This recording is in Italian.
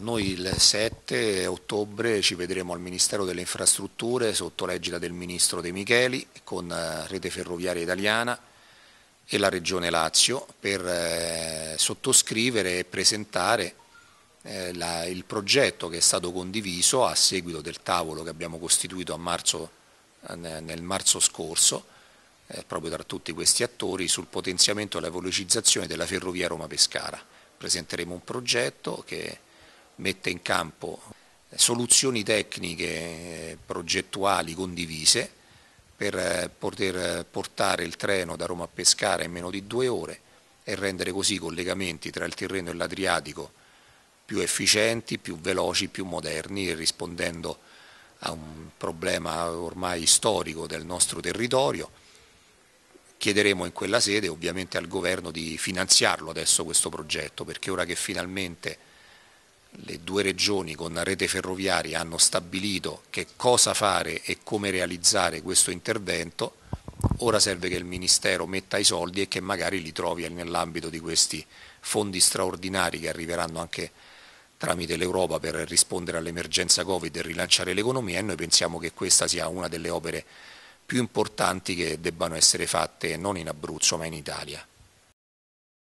Noi il 7 ottobre ci vedremo al Ministero delle Infrastrutture sotto l'egida del Ministro De Micheli con eh, Rete Ferroviaria Italiana e la Regione Lazio per eh, sottoscrivere e presentare eh, il progetto che è stato condiviso a seguito del tavolo che abbiamo costituito marzo, nel marzo scorso proprio tra tutti questi attori sul potenziamento e la velocizzazione della ferrovia Roma-Pescara. Presenteremo un progetto che mette in campo soluzioni tecniche progettuali condivise per eh, poter portare il treno da Roma a Pescara in meno di due ore e rendere così i collegamenti tra il Tirreno e l'Adriatico più efficienti, più veloci, più moderni, rispondendo a un problema ormai storico del nostro territorio. Chiederemo in quella sede ovviamente al governo di finanziarlo adesso questo progetto, perché ora che finalmente le due regioni con la rete ferroviaria hanno stabilito che cosa fare e come realizzare questo intervento, ora serve che il Ministero metta i soldi e che magari li trovi nell'ambito di questi fondi straordinari che arriveranno anche tramite l'Europa per rispondere all'emergenza Covid e rilanciare l'economia e noi pensiamo che questa sia una delle opere più importanti che debbano essere fatte non in Abruzzo ma in Italia.